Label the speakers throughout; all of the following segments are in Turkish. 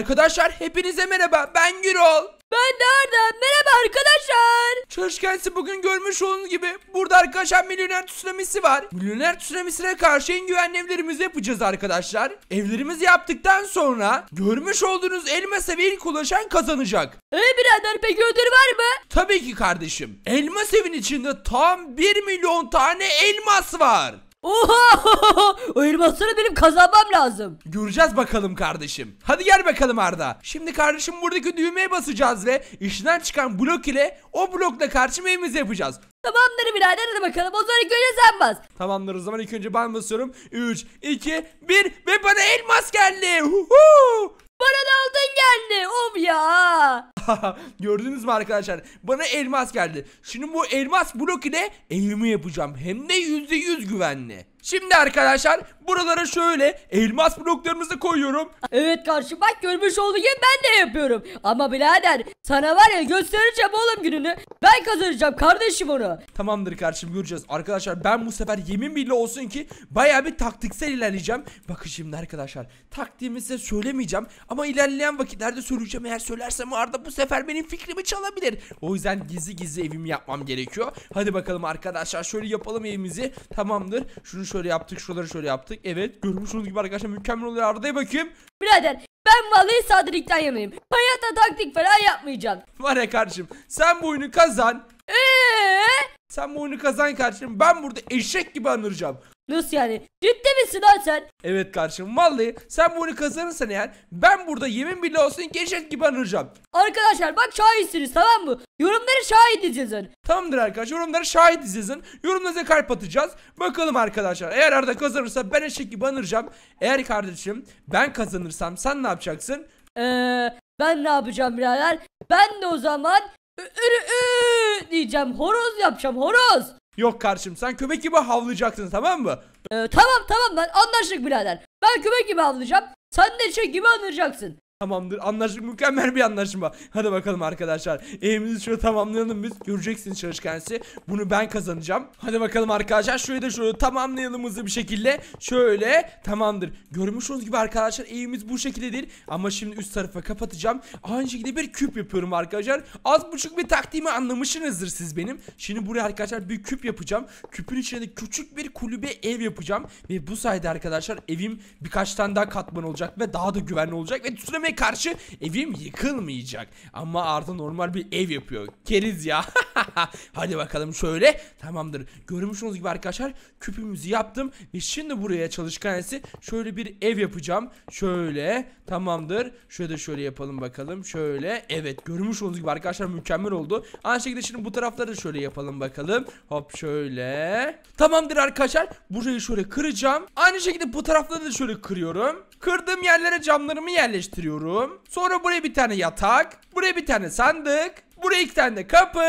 Speaker 1: Arkadaşlar hepinize merhaba ben Gürol. Ben de Arda. Merhaba arkadaşlar. Çalışkensi bugün görmüş olduğunuz gibi burada arkadaşlar milyoner tsunamisi var. Milyoner tsunamisine karşı en güvenli evlerimizi yapacağız arkadaşlar. Evlerimizi yaptıktan sonra görmüş olduğunuz elma seviye ilk ulaşan kazanacak. Ee birader peki ödül var mı? Tabii ki kardeşim. Elma sevin içinde tam 1 milyon tane elmas var. Oha! O benim kazanmam lazım. Göreceğiz bakalım kardeşim. Hadi gel bakalım Arda. Şimdi kardeşim buradaki düğmeye basacağız ve işten çıkan blok ile o blokla karşı meyvemizi yapacağız. Tamamdır birader hadi bakalım o zaman ilk önce sen bas. Tamamdır o zaman ilk önce ben basıyorum. 3, 2, 1 ve bana elmas geldi. Huhu! Bana da altın geldi. Of ya. Gördünüz mü arkadaşlar? Bana elmas geldi. Şimdi bu elmas blok ile evimi yapacağım. Hem de %100 güvenli. Şimdi arkadaşlar buralara şöyle elmas bloklarımızı koyuyorum. Evet karşı bak görmüş
Speaker 2: olduğu gibi ben de yapıyorum. Ama birader sana var ya göstereceğim oğlum gününü. Ben
Speaker 1: kazanacağım kardeşim onu. Tamamdır karşım göreceğiz. Arkadaşlar ben bu sefer yemin bile olsun ki baya bir taktiksel ilerleyeceğim. Bakın şimdi arkadaşlar taktiğimi size söylemeyeceğim. Ama ilerleyen vakitlerde söyleyeceğim. Eğer söylersem Arda bu sefer benim fikrimi çalabilir. O yüzden gizli gizli evimi yapmam gerekiyor. Hadi bakalım arkadaşlar şöyle yapalım evimizi. Tamamdır. Şunu şöyle yaptık şuraları şöyle yaptık. Evet görmüş olduğunuz gibi arkadaşlar mükemmel oluyor. Arda'ya bakayım. Birader ben vallahi sadrikten yanayım. Hayata taktik falan yapmayacağım. Var ya kardeşim sen bu oyunu kazan. Eee? Sen bu oyunu kazan kardeşim ben burada eşek gibi anıracağım. Nasıl yani? Ciddi misin lan sen? Evet kardeşim vallahi sen bunu kazanırsan eğer ben burada yemin bile olsun geçet gibi anıracağım. Arkadaşlar bak şahitsiniz tamam mı? Yorumları şahit edeceğiz. Tamamdır arkadaşlar yorumları şahit edeceğiz. Yorumlarınıza kalp atacağız. Bakalım arkadaşlar eğer Arda kazanırsa ben eşek gibi anıracağım. Eğer kardeşim ben kazanırsam sen ne yapacaksın?
Speaker 2: Ee, ben ne yapacağım birader? Ben de o zaman ü, ü, ü, diyeceğim. Horoz yapacağım horoz. Yok karşım sen köpek gibi havlayacaksın tamam mı? Ee, tamam tamam ben anlaştık birader. Ben köpek gibi havlayacağım. Sen de şey gibi anlayacaksın.
Speaker 1: Tamamdır anlaşma mükemmel bir anlaşma Hadi bakalım arkadaşlar evimizi şöyle tamamlayalım biz Göreceksiniz çalışkansı Bunu ben kazanacağım Hadi bakalım arkadaşlar şöyle de şöyle tamamlayalım hızlı bir şekilde Şöyle tamamdır Görmüş olduğunuz gibi arkadaşlar evimiz bu şekilde değil Ama şimdi üst tarafa kapatacağım Aynı şekilde bir küp yapıyorum arkadaşlar Az buçuk bir taktiğimi anlamışsınızdır siz benim Şimdi buraya arkadaşlar bir küp yapacağım Küpün içinde küçük bir kulübe ev yapacağım Ve bu sayede arkadaşlar evim birkaç tane daha katman olacak Ve daha da güvenli olacak Ve tsunami karşı evim yıkılmayacak. Ama Arda normal bir ev yapıyor. Keriz ya. Hadi bakalım şöyle. Tamamdır. Görmüş olduğunuz gibi arkadaşlar küpümüzü yaptım. Ve şimdi buraya çalışkanesi şöyle bir ev yapacağım. Şöyle. Tamamdır. Şöyle de şöyle yapalım bakalım. Şöyle. Evet görmüş olduğunuz gibi arkadaşlar mükemmel oldu. Aynı şekilde şimdi bu tarafları da şöyle yapalım bakalım. Hop şöyle. Tamamdır arkadaşlar. Burayı şöyle kıracağım. Aynı şekilde bu tarafları da şöyle kırıyorum. Kırdığım yerlere camlarımı yerleştiriyorum koyuyorum. Sonra buraya bir tane yatak. Buraya bir tane sandık. Buraya iki tane de kapı.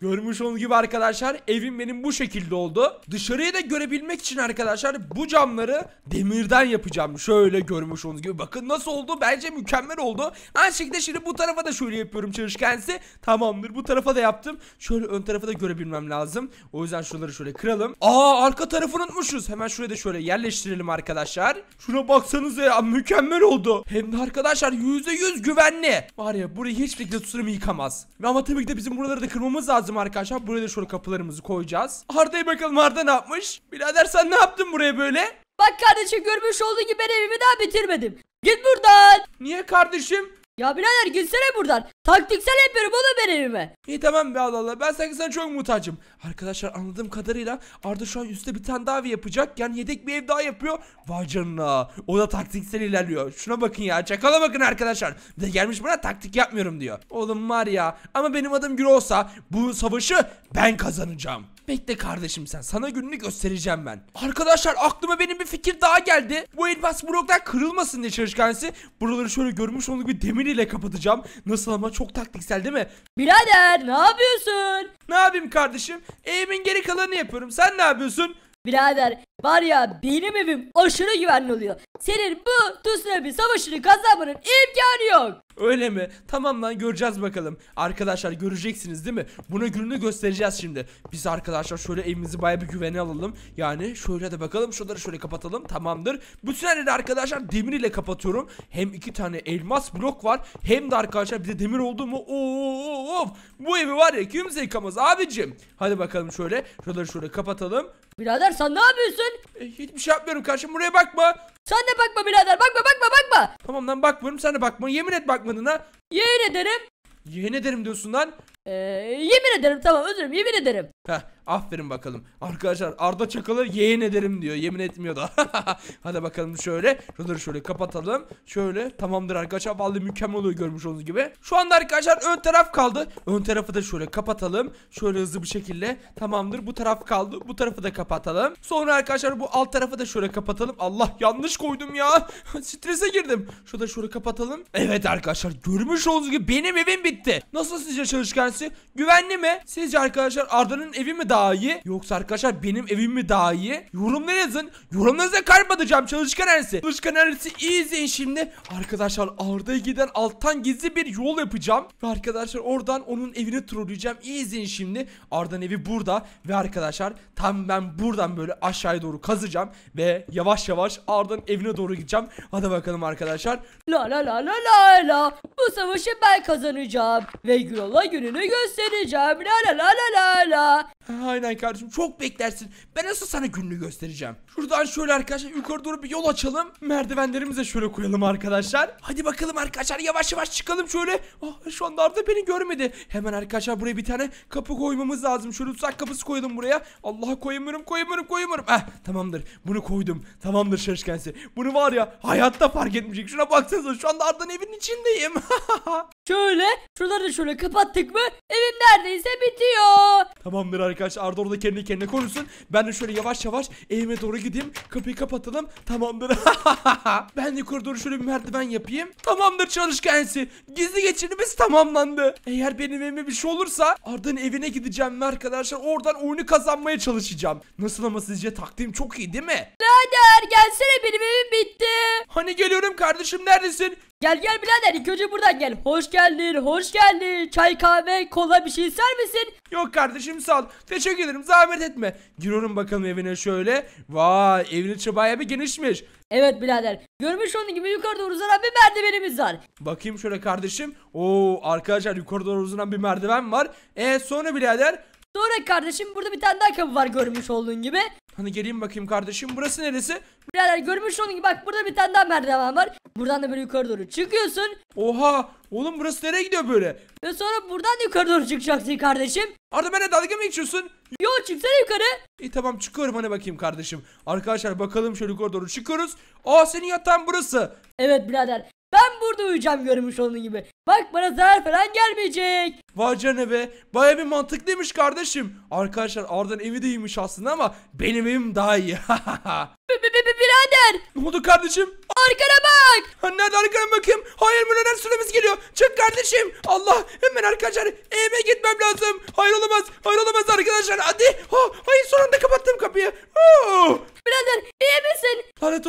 Speaker 1: Görmüş olduğunuz gibi arkadaşlar evim benim bu şekilde oldu. Dışarıyı da görebilmek için arkadaşlar bu camları demirden yapacağım. Şöyle görmüş olduğunuz gibi. Bakın nasıl oldu? Bence mükemmel oldu. Aynı şekilde şimdi bu tarafa da şöyle yapıyorum çalışkensi. Tamamdır. Bu tarafa da yaptım. Şöyle ön tarafı da görebilmem lazım. O yüzden şuraları şöyle kıralım. Aa arka tarafı unutmuşuz. Hemen şuraya da şöyle yerleştirelim arkadaşlar. Şuna baksanıza ya mükemmel oldu. Hem de arkadaşlar %100 güvenli. Var ya burayı hiçbir şekilde tsunami yıkamaz. Ben ama tabii ki de bizim buraları da kırmamız lazım arkadaşlar. Buraya da şöyle kapılarımızı koyacağız. Arda'ya bakalım Arda ne yapmış? Birader sen ne yaptın buraya böyle? Bak kardeşim görmüş olduğun gibi ben evimi daha bitirmedim. Git buradan. Niye kardeşim? Ya birader gülsene buradan. Taktiksel yapıyorum oğlum ben elime. İyi tamam be Allah Allah. Ben sanki sen çok muhtacım. Arkadaşlar anladığım kadarıyla Arda şu an üstte bir tane daha ev yapacak. Yani yedek bir ev daha yapıyor. Vay canına. O da taktiksel ilerliyor. Şuna bakın ya. Çakala bakın arkadaşlar. Bir de gelmiş bana taktik yapmıyorum diyor. Oğlum var ya. Ama benim adım Gül olsa bu savaşı ben kazanacağım. Bekle kardeşim sen. Sana gününü göstereceğim ben. Arkadaşlar aklıma benim bir fikir daha geldi. Bu elmas bloklar kırılmasın diye çalışkansı. Buraları şöyle görmüş onu bir demir ile kapatacağım. Nasıl ama çok taktiksel değil mi? Birader ne yapıyorsun? Ne yapayım kardeşim? Evimin geri kalanını yapıyorum. Sen ne yapıyorsun? Birader var ya
Speaker 2: benim evim aşırı güvenli oluyor. Senin bu tsunami savaşını kazanmanın imkanı
Speaker 1: yok. Öyle mi? Tamam lan göreceğiz bakalım. Arkadaşlar göreceksiniz değil mi? Buna gününü göstereceğiz şimdi. Biz arkadaşlar şöyle evimizi baya bir güvene alalım. Yani şöyle de bakalım şuraları şöyle kapatalım. Tamamdır. Bütün yerleri arkadaşlar demir ile kapatıyorum. Hem iki tane elmas blok var. Hem de arkadaşlar bize demir oldu mu? Of! Bu evi var ya kimse yıkamaz abicim. Hadi bakalım şöyle. Şuraları şöyle kapatalım. Birader sen ne yapıyorsun? E, hiçbir şey yapmıyorum karşım buraya bakma. Sen de bakma birader bakma bakma bakma. Tamam lan bakmıyorum sen de bakma. Yemin et bakmadın ha. Yemin ederim. Yemin ederim diyorsun lan. Ee, yemin ederim tamam özür
Speaker 2: dilerim yemin ederim.
Speaker 1: Heh, aferin bakalım. Arkadaşlar Arda Çakal'ı yeğen ederim diyor. Yemin etmiyor da. Hadi bakalım şöyle. Şuraları şöyle kapatalım. Şöyle tamamdır arkadaşlar. Vallahi mükemmel oluyor görmüş olduğunuz gibi. Şu anda arkadaşlar ön taraf kaldı. Ön tarafı da şöyle kapatalım. Şöyle hızlı bir şekilde. Tamamdır bu taraf kaldı. Bu tarafı da kapatalım. Sonra arkadaşlar bu alt tarafı da şöyle kapatalım. Allah yanlış koydum ya. Strese girdim. Şurada şöyle kapatalım. Evet arkadaşlar görmüş olduğunuz gibi benim evim bitti. Nasıl sizce çalışkan tanesi. Güvenli mi? Sizce arkadaşlar Arda'nın evi mi daha iyi? Yoksa arkadaşlar benim evim mi daha iyi? Yorumlara yazın. Yorumlarınıza kalp çalışkan erisi. Çalışkan erisi iyi izleyin şimdi. Arkadaşlar Arda'ya giden alttan gizli bir yol yapacağım. Ve arkadaşlar oradan onun evini trolleyeceğim. İyi izleyin şimdi. Arda'nın evi burada. Ve arkadaşlar tam ben buradan böyle aşağıya doğru kazacağım. Ve yavaş yavaş Arda'nın evine doğru gideceğim. Hadi bakalım arkadaşlar.
Speaker 2: La la la la la la. Bu savaşı ben kazanacağım. Ve Gülola gününü Kendimi göstereceğim. La la la
Speaker 1: la la la. Aynen kardeşim çok beklersin. Ben nasıl sana gününü göstereceğim. Şuradan şöyle arkadaşlar yukarı doğru bir yol açalım. Merdivenlerimize şöyle koyalım arkadaşlar. Hadi bakalım arkadaşlar yavaş yavaş çıkalım şöyle. Oh, şu anda Arda beni görmedi. Hemen arkadaşlar buraya bir tane kapı koymamız lazım. Şöyle tuzak kapısı koyalım buraya. Allah koyamıyorum koyamıyorum koyamıyorum. Eh tamamdır bunu koydum. Tamamdır şaşkensi. Bunu var ya hayatta fark etmeyecek. Şuna baksanıza şu anda Arda'nın evinin içindeyim. Şöyle şuraları da şöyle kapattık mı evim neredeyse bitiyor. Tamamdır arkadaşlar Arda orada kendi kendine konuşsun. Ben de şöyle yavaş yavaş evime doğru gideyim. Kapıyı kapatalım. Tamamdır. ben de koridoru şöyle bir merdiven yapayım. Tamamdır çalışkensi. Gizli geçirimiz tamamlandı. Eğer benim evime bir şey olursa Arda'nın evine gideceğim ve arkadaşlar oradan oyunu kazanmaya çalışacağım. Nasıl ama sizce taktiğim çok iyi değil mi?
Speaker 2: Lader gelsene benim evim bitti. Hani geliyorum kardeşim neredesin? Gel gel birader ilk önce
Speaker 1: buradan gel. Hoş geldin, hoş geldin. Çay, kahve, kola bir şey ister misin? Yok kardeşim sağ ol. Teşekkür ederim zahmet etme. Giriyorum bakalım evine şöyle. Vay evin içi bayağı bir genişmiş. Evet birader. Görmüş onun gibi yukarıda uzanan bir merdivenimiz var. Bakayım şöyle kardeşim. Oo arkadaşlar yukarıda uzanan bir merdiven var. E sonra birader Sonra kardeşim burada bir tane daha kapı var görmüş olduğun gibi. Hani geleyim bakayım kardeşim burası neresi?
Speaker 2: Birader görmüş olduğun gibi bak burada bir tane daha merdiven var. Buradan da böyle yukarı doğru çıkıyorsun. Oha
Speaker 1: oğlum burası nereye gidiyor böyle? Ve sonra buradan da yukarı doğru çıkacaksın kardeşim. Arda ben de dalga mı geçiyorsun? Yok çıksana yukarı. E tamam çıkıyorum hani bakayım kardeşim. Arkadaşlar bakalım şöyle yukarı doğru çıkıyoruz. Aa senin yatağın burası. Evet birader ben burada uyuyacağım görmüş onun gibi. Bak bana zarar falan gelmeyecek. Vay canına be. Baya bir mantık demiş kardeşim. Arkadaşlar Arda'nın evi de iyiymiş aslında ama benim evim daha iyi. Birader ne oldu kardeşim? arkana bak. Ha, Nerede arkana bakayım? Hayır milyoner süremiz geliyor. Çık kardeşim. Allah hemen arkadaşlar evime gitmem lazım. Hayır olamaz. Hayır olamaz arkadaşlar. Hadi. Ha, hayır son anda kapı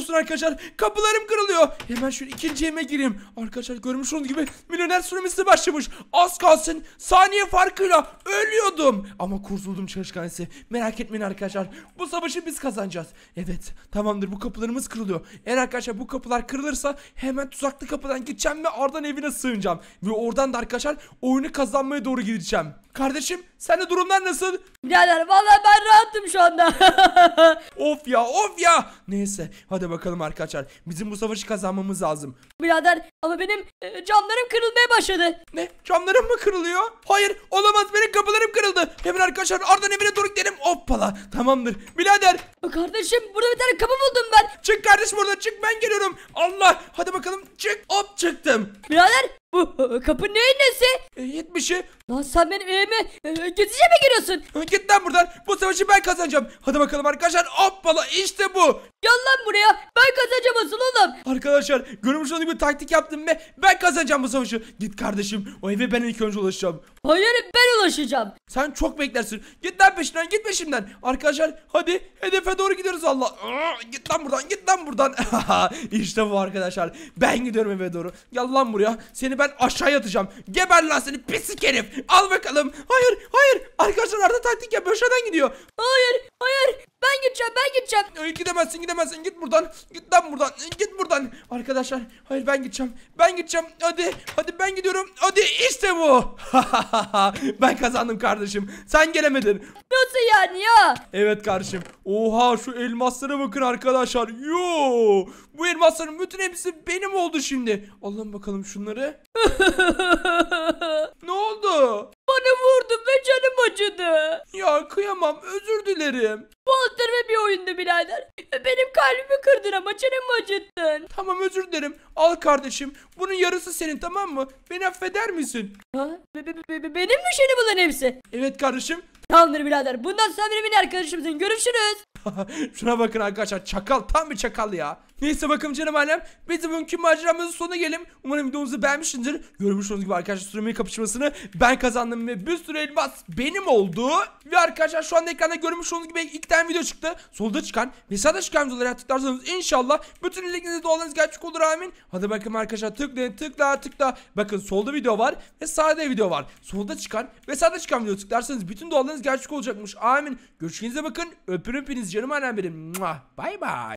Speaker 1: olsun arkadaşlar. Kapılarım kırılıyor. Hemen şu ikinci yeme gireyim. Arkadaşlar görmüş olduğunuz gibi milyoner süremesi başlamış. Az kalsın saniye farkıyla ölüyordum. Ama kurtuldum çalışkanesi. Merak etmeyin arkadaşlar. Bu savaşı biz kazanacağız. Evet tamamdır bu kapılarımız kırılıyor. Eğer arkadaşlar bu kapılar kırılırsa hemen tuzaklı kapıdan gideceğim ve Arda'nın evine sığınacağım. Ve oradan da arkadaşlar oyunu kazanmaya doğru gideceğim. Kardeşim sen de durumlar nasıl? Birader valla ben rahatım şu anda. of ya of ya. Neyse hadi bakalım arkadaşlar. Bizim bu savaşı kazanmamız lazım. Birader ama benim e, camlarım kırılmaya başladı. Ne? Camlarım mı kırılıyor? Hayır olamaz benim kapılarım kırıldı. Hemen arkadaşlar Arda'nın evine doğru gidelim. Hoppala tamamdır. Birader. Kardeşim burada bir tane kapı buldum ben. Çık kardeşim buradan çık ben geliyorum. Allah hadi bakalım çık. Hop çıktım. Birader bu kapı neyin nesi? E, Yetmişi. Lan sen benim evime e, gizlice mi giriyorsun? E, Git lan buradan. Bu savaşı ben kazanacağım. Hadi bakalım arkadaşlar. Hoppala işte bu. Gel buraya ben kazanacağım asıl oğlum. Arkadaşlar görmüş olduğunuz gibi taktik yaptım ve ben kazanacağım bu savaşı. Git kardeşim o eve ben ilk önce ulaşacağım. Hayır ben ulaşacağım. Sen çok beklersin. Git lan peşinden git peşimden. Arkadaşlar hadi hedefe doğru gidiyoruz Allah. git lan buradan git lan buradan. İşte bu arkadaşlar. Ben gidiyorum eve doğru. Gel lan buraya. Seni ben aşağıya atacağım. Geber lan seni pislik herif. Al bakalım. Hayır hayır. Arkadaşlar arada taktik yapıyor. Şuradan gidiyor. Hayır hayır. Ben gideceğim ben gideceğim. Ay, gidemezsin gidemezsin git buradan. Git Git lan buradan. Git buradan. Arkadaşlar hayır ben gideceğim. Ben gideceğim. Hadi. Hadi ben gidiyorum. Hadi işte bu. ben kazandım kardeşim. Sen gelemedin. Nasıl yani ya? Evet kardeşim. Oha şu elmaslara bakın arkadaşlar. Yo. Bu elmasların bütün hepsi benim oldu şimdi. Allah'ım bakalım şunları. ne oldu? Bana vurdun ve canım acıdı. Ya kıyamam özür dilerim. Bu ve bir oyundu birader. Benim kalbimi kırdın ama canımı acıttın. Tamam özür dilerim. Al kardeşim. Bunun yarısı senin tamam mı? Beni affeder misin? Ha? Be- be- be- be- benim mi şimdi bunların hepsi? Evet kardeşim.
Speaker 2: Tamamdır birader. Bundan sonra benim en arkadaşımsın. Görüşürüz.
Speaker 1: Şuna bakın arkadaşlar çakal tam bir çakal ya. Neyse bakalım canım alem. Biz de bugünkü maceramızın sonuna gelelim. Umarım videomuzu beğenmişsinizdir. Görmüş olduğunuz gibi arkadaşlar sürümün kapışmasını ben kazandım ve bir sürü elmas benim oldu. Ve arkadaşlar şu anda ekranda görmüş olduğunuz gibi iki tane video çıktı. Solda çıkan ve sağda çıkan videoları tıklarsanız inşallah bütün dileklerinizi dualarınız gerçek olur amin. Hadi bakalım arkadaşlar tıklayın tıkla tıkla. Bakın solda video var ve sağda video var. Solda çıkan ve sağda çıkan video tıklarsanız bütün dualarınız gerçek olacakmış amin. Görüşkenize bakın. Öpürüm hepiniz canım annem benim. Bye bye.